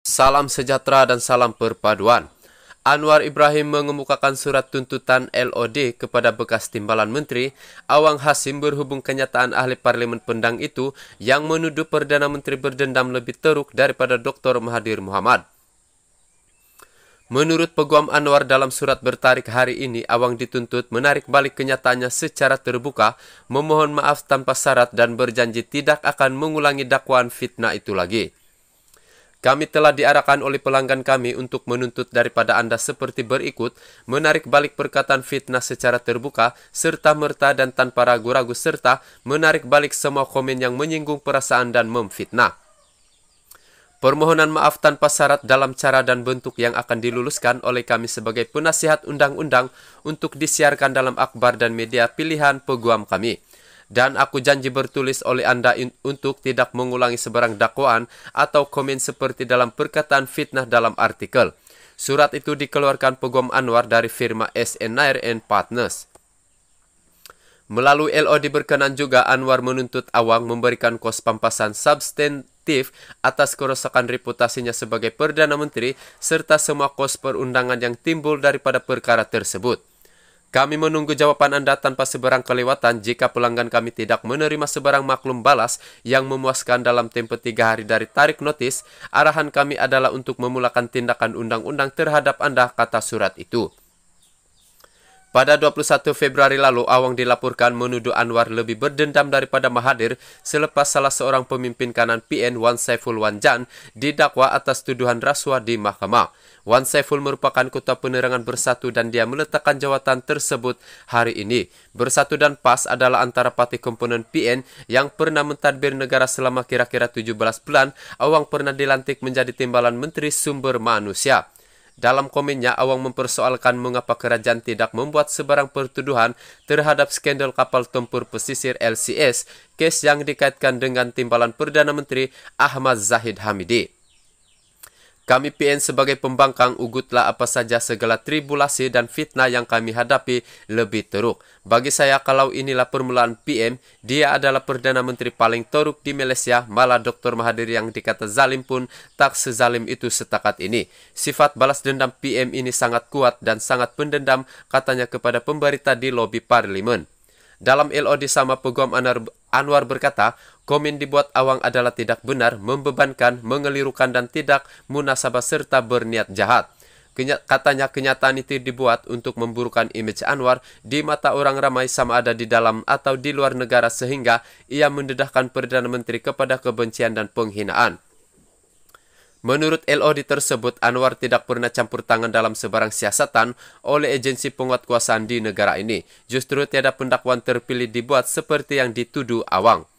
Salam sejahtera dan salam perpaduan. Anwar Ibrahim mengemukakan surat tuntutan LOD kepada bekas timbalan menteri Awang Hasim berhubung kenyataan ahli parlimen Pendang itu yang menuduh Perdana Menteri berdendam lebih teruk daripada Dr. Mahathir Muhammad. Menurut Peguam Anwar dalam surat bertarik hari ini, Awang dituntut menarik balik kenyataannya secara terbuka, memohon maaf tanpa syarat dan berjanji tidak akan mengulangi dakwaan fitnah itu lagi. Kami telah diarahkan oleh pelanggan kami untuk menuntut daripada Anda seperti berikut, menarik balik perkataan fitnah secara terbuka, serta-merta dan tanpa ragu-ragu, serta menarik balik semua komen yang menyinggung perasaan dan memfitnah. Permohonan maaf tanpa syarat dalam cara dan bentuk yang akan diluluskan oleh kami sebagai penasihat undang-undang untuk disiarkan dalam akbar dan media pilihan peguam kami. Dan aku janji bertulis oleh Anda untuk tidak mengulangi sebarang dakwaan atau komen seperti dalam perkataan fitnah dalam artikel. Surat itu dikeluarkan Pegom Anwar dari firma SNR and Partners. Melalui LOD berkenan juga Anwar menuntut Awang memberikan kos pampasan substantif atas kerusakan reputasinya sebagai Perdana Menteri serta semua kos perundangan yang timbul daripada perkara tersebut. Kami menunggu jawaban Anda tanpa sebarang kelewatan jika pelanggan kami tidak menerima sebarang maklum balas yang memuaskan dalam tempo tiga hari dari tarik notis. Arahan kami adalah untuk memulakan tindakan undang-undang terhadap Anda, kata surat itu. Pada 21 Februari lalu, Awang dilaporkan menuduh Anwar lebih berdendam daripada Mahathir selepas salah seorang pemimpin kanan PN Wan Saiful Wan Jan didakwa atas tuduhan rasuah di mahkamah. Wan Saiful merupakan kota penerangan bersatu dan dia meletakkan jawatan tersebut hari ini. Bersatu dan PAS adalah antara parti komponen PN yang pernah mentadbir negara selama kira-kira 17 bulan. Awang pernah dilantik menjadi timbalan Menteri Sumber Manusia. Dalam komennya, Awang mempersoalkan mengapa kerajaan tidak membuat sebarang pertuduhan terhadap skandal kapal tempur pesisir LCS, kes yang dikaitkan dengan timbalan Perdana Menteri Ahmad Zahid Hamidi. Kami PN sebagai pembangkang ugutlah apa saja segala tribulasi dan fitnah yang kami hadapi lebih teruk. Bagi saya kalau inilah permulaan PM, dia adalah Perdana Menteri paling teruk di Malaysia, malah Dr. Mahathir yang dikata zalim pun tak sezalim itu setakat ini. Sifat balas dendam PM ini sangat kuat dan sangat pendendam katanya kepada pemberita di lobi parlimen. Dalam LOD sama peguam Anwar berkata, komen dibuat awang adalah tidak benar, membebankan, mengelirukan dan tidak munasabah serta berniat jahat. katanya kenyataan itu dibuat untuk memburukkan image Anwar di mata orang ramai sama ada di dalam atau di luar negara sehingga ia mendedahkan Perdana Menteri kepada kebencian dan penghinaan. Menurut LOD tersebut, Anwar tidak pernah campur tangan dalam sebarang siasatan oleh agensi penguatkuasaan di negara ini. Justru tiada pendakwaan terpilih dibuat seperti yang dituduh Awang.